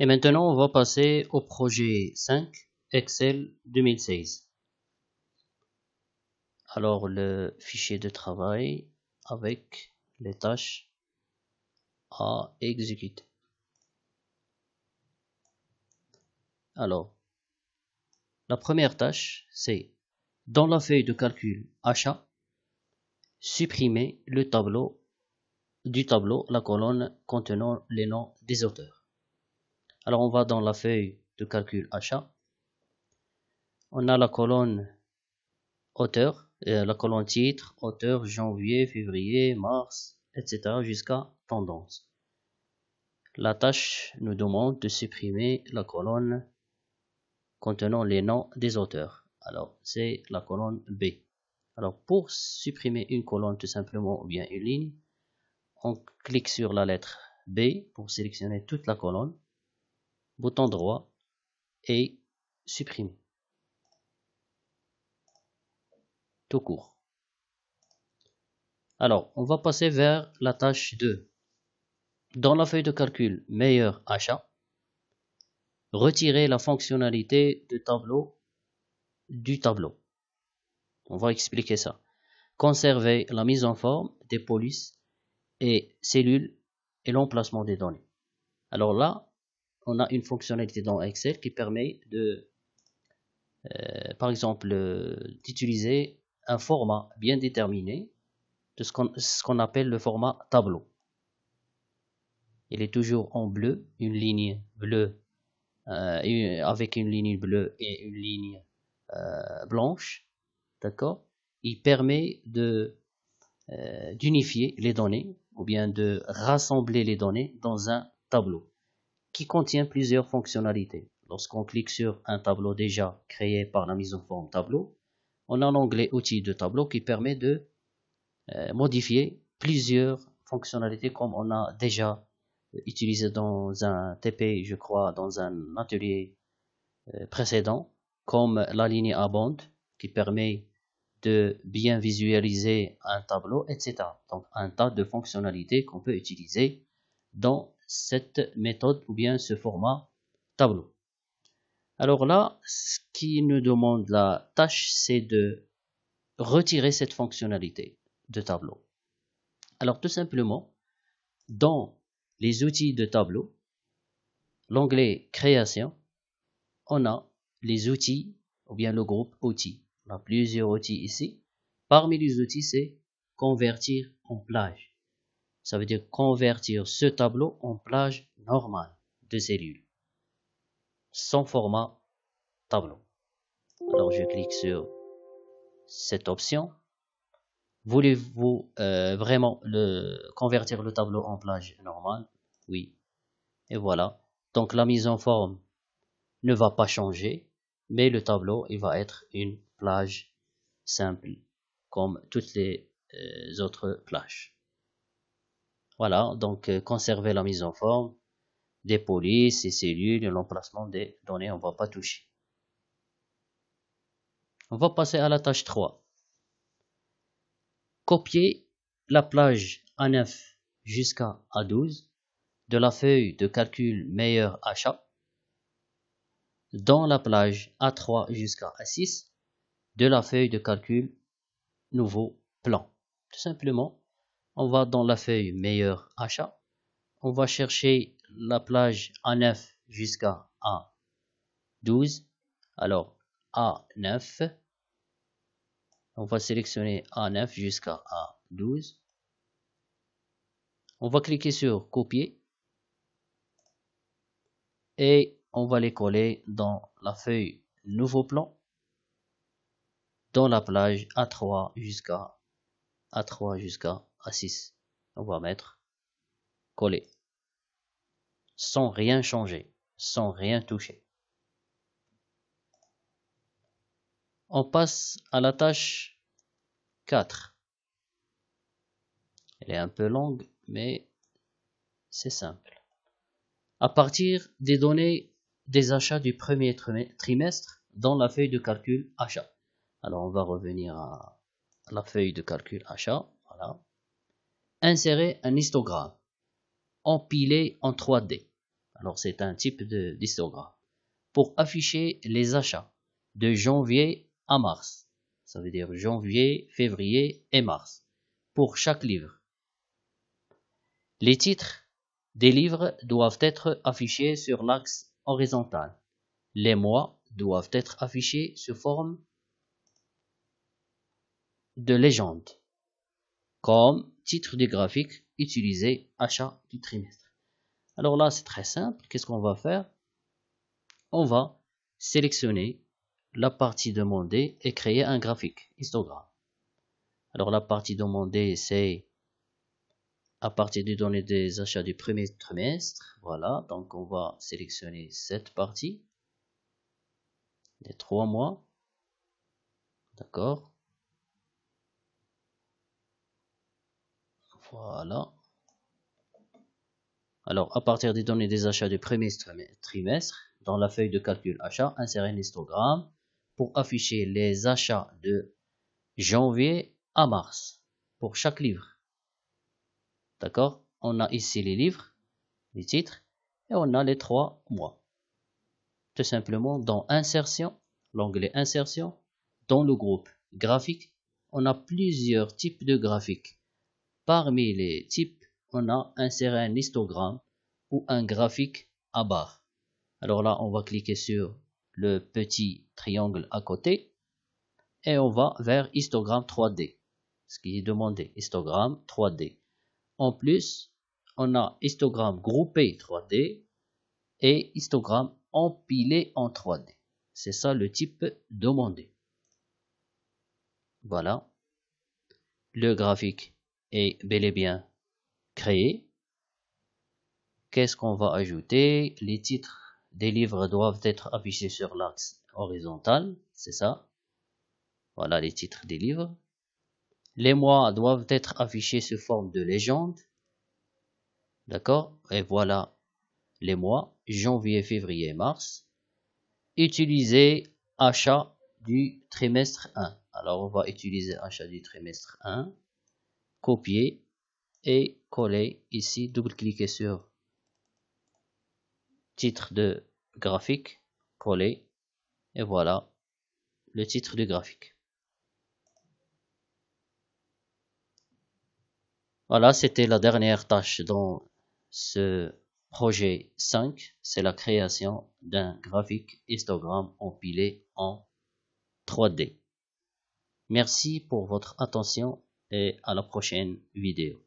Et maintenant, on va passer au projet 5 Excel 2016. Alors, le fichier de travail avec les tâches à exécuter. Alors, la première tâche, c'est dans la feuille de calcul achat, supprimer le tableau du tableau la colonne contenant les noms des auteurs. Alors on va dans la feuille de calcul achat. On a la colonne auteur euh, la colonne titre, auteur, janvier, février, mars, etc. jusqu'à tendance. La tâche nous demande de supprimer la colonne contenant les noms des auteurs. Alors c'est la colonne B. Alors pour supprimer une colonne tout simplement ou bien une ligne, on clique sur la lettre B pour sélectionner toute la colonne bouton droit et supprimer. Tout court. Alors, on va passer vers la tâche 2. Dans la feuille de calcul meilleur achat, retirer la fonctionnalité de tableau du tableau. On va expliquer ça. Conserver la mise en forme des polices et cellules et l'emplacement des données. Alors là, on a une fonctionnalité dans Excel qui permet de, euh, par exemple, euh, d'utiliser un format bien déterminé de ce qu'on appelle le format tableau. Il est toujours en bleu, une ligne bleue euh, avec une ligne bleue et une ligne blanche, d'accord Il permet d'unifier les données ou bien de rassembler les données dans un tableau qui contient plusieurs fonctionnalités. Lorsqu'on clique sur un tableau déjà créé par la mise en forme tableau, on a l'onglet outils de tableau qui permet de euh, modifier plusieurs fonctionnalités comme on a déjà utilisé dans un TP, je crois, dans un atelier euh, précédent, comme la ligne à bande qui permet de bien visualiser un tableau, etc. Donc un tas de fonctionnalités qu'on peut utiliser dans cette méthode ou bien ce format tableau. Alors là, ce qui nous demande la tâche, c'est de retirer cette fonctionnalité de tableau. Alors tout simplement, dans les outils de tableau, l'onglet création, on a les outils ou bien le groupe outils. On a plusieurs outils ici. Parmi les outils, c'est convertir en plage. Ça veut dire convertir ce tableau en plage normale de cellules, sans format tableau. Alors je clique sur cette option. Voulez-vous euh, vraiment le, convertir le tableau en plage normale Oui. Et voilà. Donc la mise en forme ne va pas changer, mais le tableau, il va être une plage simple, comme toutes les euh, autres plages. Voilà, donc euh, conserver la mise en forme des polices, les cellules l'emplacement des données, on ne va pas toucher. On va passer à la tâche 3. Copier la plage A9 jusqu'à A12 de la feuille de calcul meilleur achat dans la plage A3 jusqu'à A6 de la feuille de calcul nouveau plan. Tout simplement, on va dans la feuille meilleur achat. On va chercher la plage A9 jusqu'à A12. Alors A9. On va sélectionner A9 jusqu'à A12. On va cliquer sur copier. Et on va les coller dans la feuille nouveau plan dans la plage A3 jusqu'à A3 jusqu'à 6. On va mettre coller. Sans rien changer, sans rien toucher. On passe à la tâche 4. Elle est un peu longue, mais c'est simple. À partir des données des achats du premier trimestre dans la feuille de calcul achat. Alors on va revenir à la feuille de calcul achat. Voilà insérer un histogramme empilé en 3D. Alors c'est un type d'histogramme pour afficher les achats de janvier à mars. Ça veut dire janvier, février et mars pour chaque livre. Les titres des livres doivent être affichés sur l'axe horizontal. Les mois doivent être affichés sous forme de légende comme titre du graphique utilisé achat du trimestre. Alors là, c'est très simple. Qu'est-ce qu'on va faire On va sélectionner la partie demandée et créer un graphique, histogramme. Alors la partie demandée, c'est à partir des données des achats du premier trimestre. Voilà, donc on va sélectionner cette partie des trois mois. D'accord Voilà. Alors, à partir des données des achats du premier trimestre, dans la feuille de calcul achat, insérez histogramme pour afficher les achats de janvier à mars pour chaque livre. D'accord On a ici les livres, les titres, et on a les trois mois. Tout simplement, dans Insertion, l'onglet Insertion, dans le groupe Graphique, on a plusieurs types de graphiques. Parmi les types, on a inséré un histogramme ou un graphique à barre. Alors là, on va cliquer sur le petit triangle à côté et on va vers histogramme 3D, ce qui est demandé, histogramme 3D. En plus, on a histogramme groupé 3D et histogramme empilé en 3D. C'est ça le type demandé. Voilà. Le graphique et bel et bien créé. Qu'est-ce qu'on va ajouter Les titres des livres doivent être affichés sur l'axe horizontal, c'est ça. Voilà les titres des livres. Les mois doivent être affichés sous forme de légende. D'accord Et voilà les mois, janvier, février, mars. Utiliser achat du trimestre 1. Alors on va utiliser achat du trimestre 1 copier et coller ici, double-cliquer sur titre de graphique, coller, et voilà le titre du graphique. Voilà, c'était la dernière tâche dans ce projet 5, c'est la création d'un graphique histogramme empilé en 3D. Merci pour votre attention et à la prochaine vidéo.